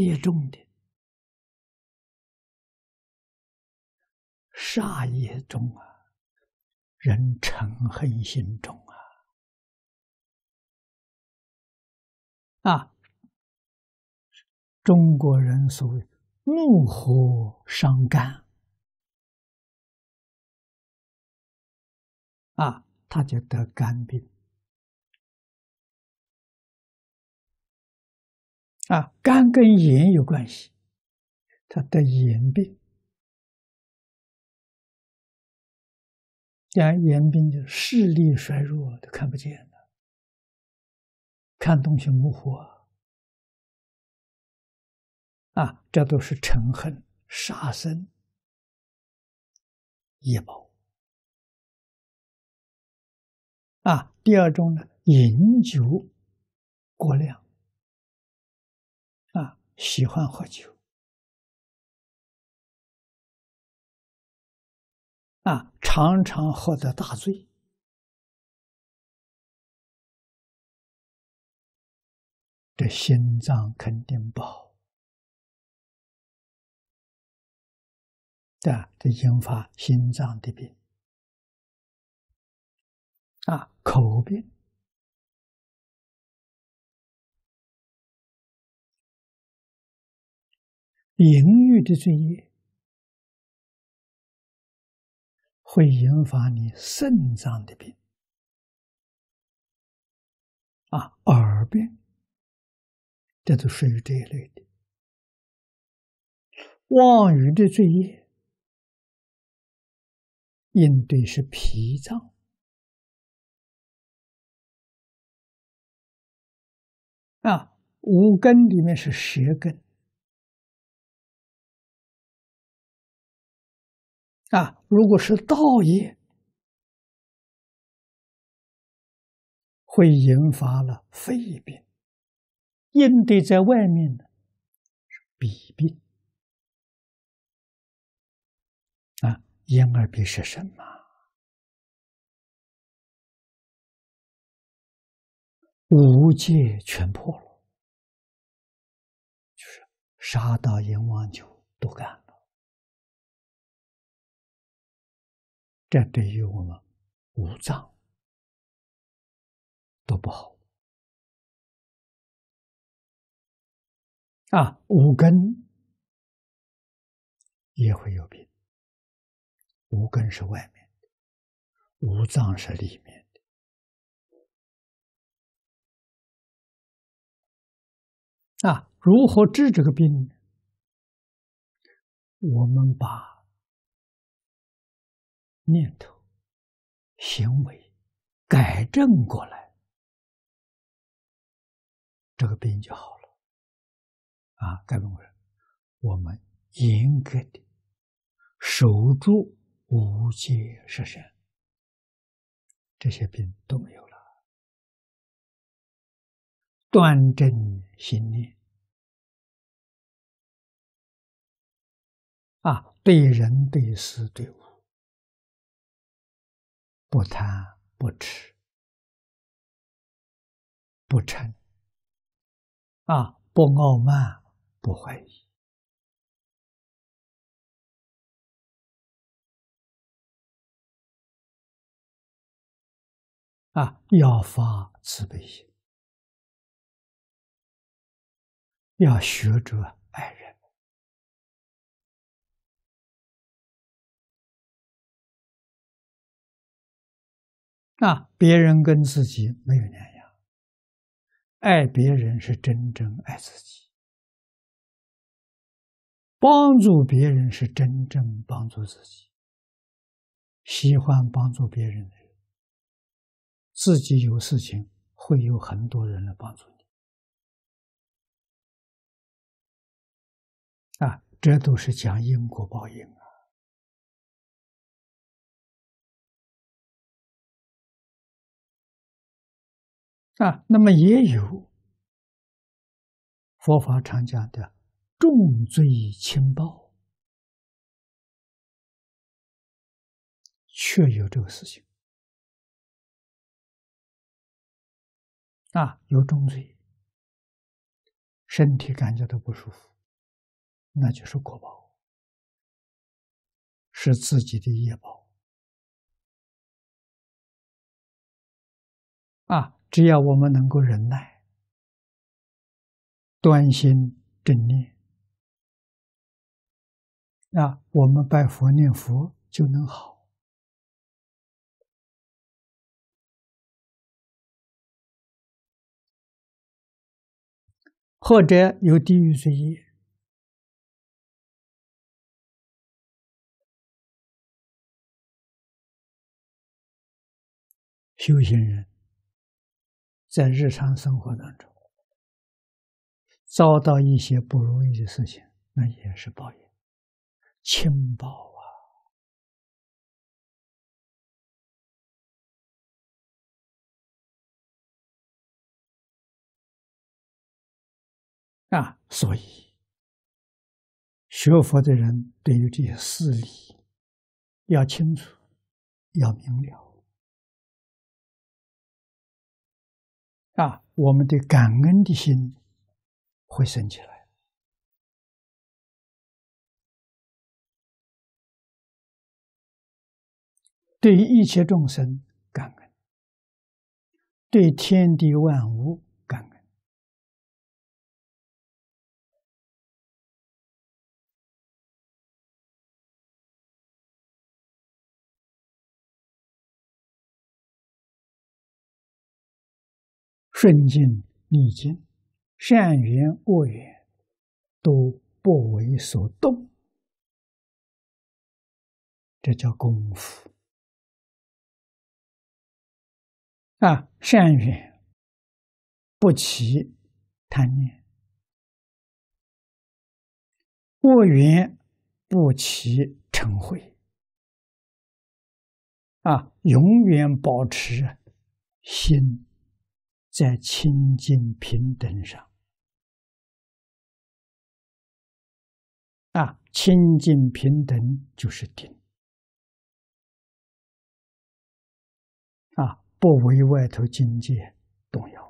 业重的，啥业重啊，人嗔恨心重啊，啊，中国人所谓怒火伤肝啊，他就得肝病。啊，肝跟眼有关系，他得眼病，眼眼病就视力衰弱，都看不见了，看东西模糊啊，这都是嗔恨、杀生、业报啊。第二种呢，饮酒过量。喜欢喝酒啊，常常喝得大醉，这心脏肯定不好，对这引发心脏的病啊，口病。淫欲的罪业会引发你肾脏的病啊，耳病，这都是有这一类的。妄欲的罪业应对是脾脏啊，五根里面是舌根。啊，如果是道业，会引发了肺病；应对在外面的是鼻病。啊，因而鼻是什么？五戒全破了，就是杀到阎王就都干。这对于我们五脏都不好啊，五根也会有病。五根是外面的，五脏是里面的。啊，如何治这个病呢？我们把。念头、行为改正过来，这个病就好了。啊，改变过来，我们严格的守住无戒十善，这些病都没有了。端正心念，啊，对人、对事、对物。不贪，不吃。不嗔，啊，不傲慢，不怀疑，啊，要发慈悲心，要学着。那别人跟自己没有两样，爱别人是真正爱自己，帮助别人是真正帮助自己。喜欢帮助别人的人，自己有事情会有很多人来帮助你。啊，这都是讲因果报应。啊，那么也有佛法常讲的重罪轻报，确有这个事情。啊，有重罪，身体感觉到不舒服，那就是果报，是自己的业报。只要我们能够忍耐、端心正念啊，我们拜佛念佛就能好，或者有地狱之业，修行人。在日常生活当中，遭到一些不如意的事情，那也是报应，轻报啊！啊，所以学佛的人对于这些事理要清楚，要明了。啊，我们的感恩的心会升起来，对于一切众生感恩，对天地万物。顺境逆境，善缘恶缘，都不为所动，这叫功夫。啊，善缘不起贪念，恶缘不起成恚。啊，永远保持心。在清净平等上，啊，清净平等就是定，啊，不为外头境界动摇。